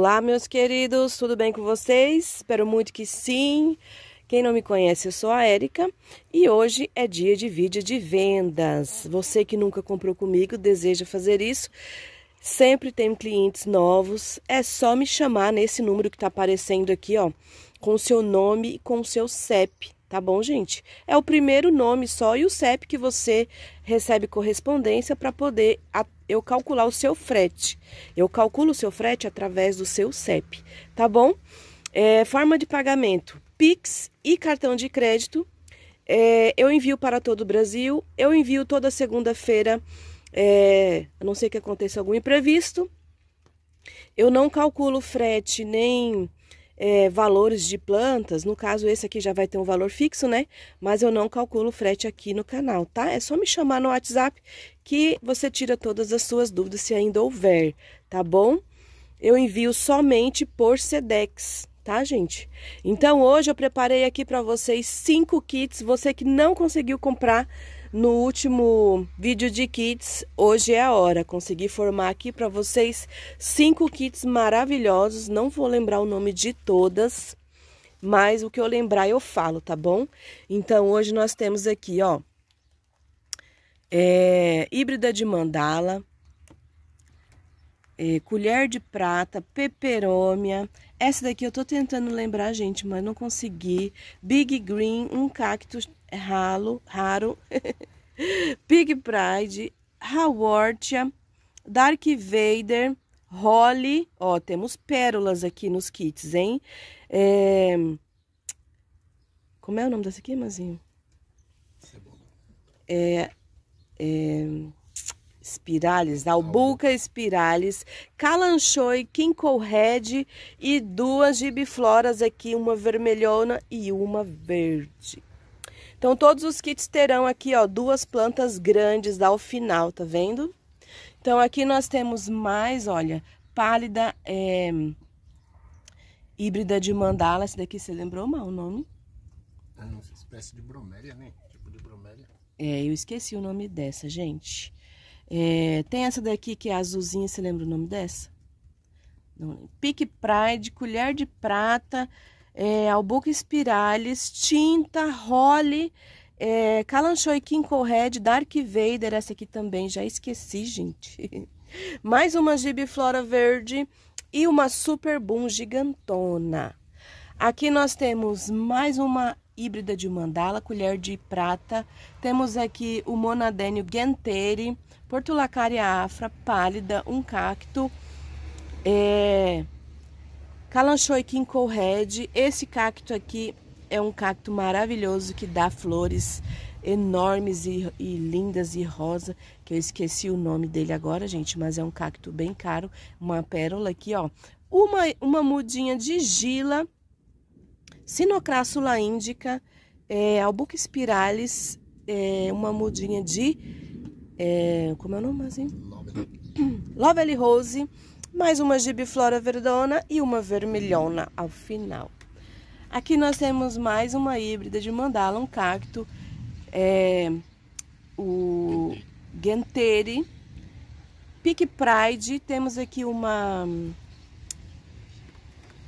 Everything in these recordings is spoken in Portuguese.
Olá, meus queridos, tudo bem com vocês? Espero muito que sim. Quem não me conhece, eu sou a Érica e hoje é dia de vídeo de vendas. Você que nunca comprou comigo, deseja fazer isso, sempre tem clientes novos, é só me chamar nesse número que está aparecendo aqui, ó, com o seu nome e com o seu CEP. Tá bom, gente? É o primeiro nome só e o CEP que você recebe correspondência para poder eu calcular o seu frete. Eu calculo o seu frete através do seu CEP, tá bom? É, forma de pagamento: Pix e cartão de crédito. É, eu envio para todo o Brasil. Eu envio toda segunda-feira. É, a não sei que aconteça algum imprevisto. Eu não calculo frete nem é, valores de plantas. No caso, esse aqui já vai ter um valor fixo, né? Mas eu não calculo frete aqui no canal, tá? É só me chamar no WhatsApp que você tira todas as suas dúvidas, se ainda houver, tá bom? Eu envio somente por SEDEX, tá, gente? Então hoje eu preparei aqui para vocês cinco kits. Você que não conseguiu comprar no último vídeo de kits, hoje é a hora. Consegui formar aqui para vocês cinco kits maravilhosos. Não vou lembrar o nome de todas, mas o que eu lembrar eu falo, tá bom? Então hoje nós temos aqui, ó, é, híbrida de mandala é, colher de prata, peperômia. Essa daqui eu tô tentando lembrar, gente, mas não consegui. Big Green, um cacto ralo, raro. Pig Pride, Hawortia, Dark Vader, Holly. Ó, temos pérolas aqui nos kits, hein? É... Como é o nome dessa aqui, Mazinho? É... é... Spirales, Albuca Spirales, Calanchoe, Quincolred e duas gibifloras aqui, uma vermelhona e uma verde. Então todos os kits terão aqui, ó, duas plantas grandes ao final, tá vendo? Então aqui nós temos mais, olha, pálida é, híbrida de mandala, esse daqui você lembrou mal o nome? É uma espécie de bromélia, né? Tipo de bromélia. É, eu esqueci o nome dessa, gente. É, tem essa daqui que é azulzinha, você lembra o nome dessa? Não, Pique Pride, colher de prata, é, albuca espirales, tinta, role, é, Calanchoe Kinko Red, Dark Vader, essa aqui também, já esqueci, gente. Mais uma flora verde e uma Super Boom gigantona. Aqui nós temos mais uma híbrida de mandala, colher de prata. Temos aqui o monadênio genteri, portulacaria afra, pálida, um cacto, é, calanchoe red. Esse cacto aqui é um cacto maravilhoso que dá flores enormes e, e, lindas e rosa, que eu esqueci o nome dele agora, gente, mas é um cacto bem caro, uma pérola aqui, ó. Uma, uma mudinha de gila Sinocrassula índica, é, albuca spiralis, é, uma mudinha de. É, como é o nome assim? Lovely Rose, mais uma gibiflora verdona e uma vermelhona ao final. Aqui nós temos mais uma híbrida de mandala, um cacto, é, o Genteri, Pique Pride, temos aqui uma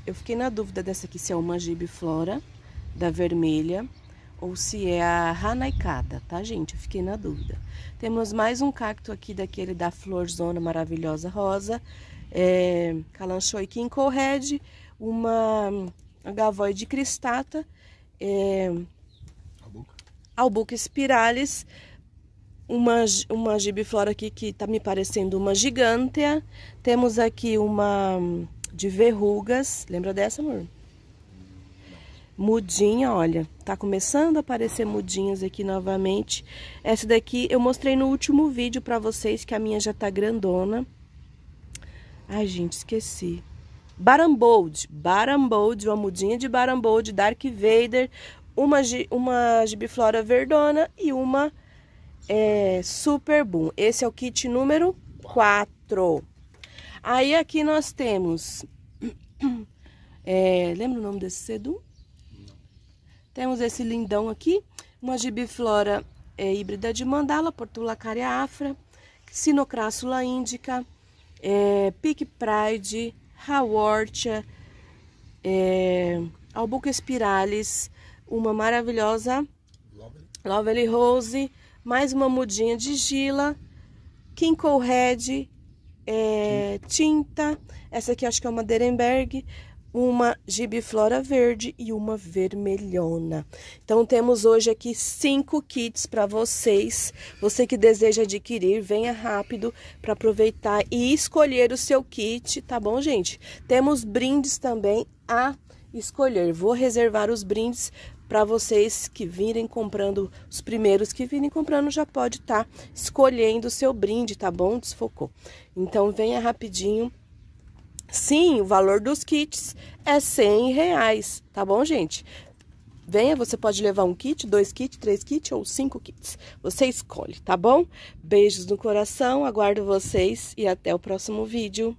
eu fiquei na dúvida dessa aqui se é uma gibiflora da vermelha ou se é a ranaicada, tá, gente? Eu fiquei na dúvida. Temos mais um cacto aqui daquele da florzona maravilhosa rosa, é, Calanchoique incorred, uma agavoide cristata, é, albuca. albuca spiralis, uma, uma gibiflora aqui que tá me parecendo uma gigantea Temos aqui uma de verrugas. Lembra dessa, amor? Mudinha, olha, tá começando a aparecer mudinhas aqui novamente. Essa daqui eu mostrei no último vídeo pra vocês, que a minha já tá grandona. Ai, gente, esqueci. Barambold, Barambold, uma mudinha de Barambold, Dark Vader, uma, uma gibiflora verdona e uma é, Super Boom. Esse é o kit número 4. Aí aqui nós temos. É, lembra o nome desse sedum? Temos esse lindão aqui, uma gibiflora é, híbrida de mandala, portulacaria afra, sinocrássula índica, é, pride, hawortia, é, albuca espiralis uma maravilhosa lovely. lovely rose, mais uma mudinha de gila, head é, tinta. Essa aqui acho que é uma Derenberg, uma gibiflora verde e uma vermelhona. Então temos hoje aqui cinco kits para vocês. Você que deseja adquirir, venha rápido para aproveitar e escolher o seu kit, tá bom, gente? Temos brindes também a escolher. Vou reservar os brindes para vocês que virem comprando, os primeiros que virem comprando já pode estar tá escolhendo o seu brinde, tá bom? Desfocou. Então venha rapidinho. Sim, o valor dos kits é 100 reais, tá bom, gente? Venha, você pode levar um kit, dois kits, três kits ou cinco kits. Você escolhe, tá bom? Beijos no coração, aguardo vocês e até o próximo vídeo.